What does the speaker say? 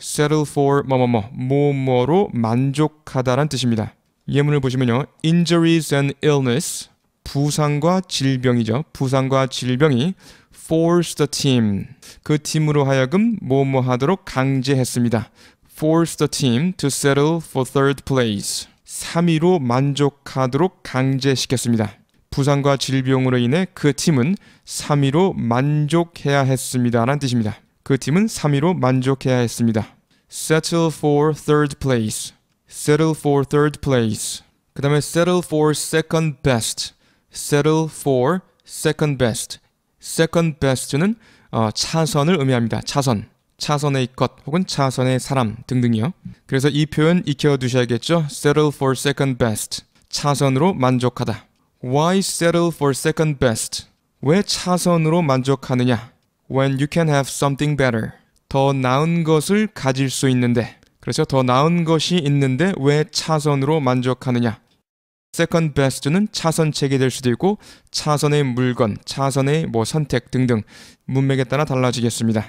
settle for 뭐뭐뭐 뭐, 뭐, 뭐뭐로 만족하다란 뜻입니다. 예문을 보시면요. injuries and illness 부상과 질병이죠. 부상과 질병이 force the team 그 팀으로 하여금 뭐뭐 뭐 하도록 강제했습니다. force the team to settle for third place 3위로 만족하도록 강제시켰습니다. 부상과 질병으로 인해 그 팀은 3위로 만족해야 했습니다라는 뜻입니다. 그 팀은 3위로 만족해야 했습니다. Settle for third place. Settle for third place. 그 다음에 settle for second best. Settle for second best. Second best는 어, 차선을 의미합니다. 차선. 차선의 것 혹은 차선의 사람 등등이요. 그래서 이 표현 익혀 두셔야겠죠. settle for second best. 차선으로 만족하다. Why settle for second best? 왜 차선으로 만족하느냐? when you can have something better. 더 나은 것을 가질 수 있는데. 그래서더 그렇죠? 나은 것이 있는데 왜 차선으로 만족하느냐. second best는 차선책이 될 수도 있고 차선의 물건, 차선의 뭐 선택 등등 문맥에 따라 달라지겠습니다.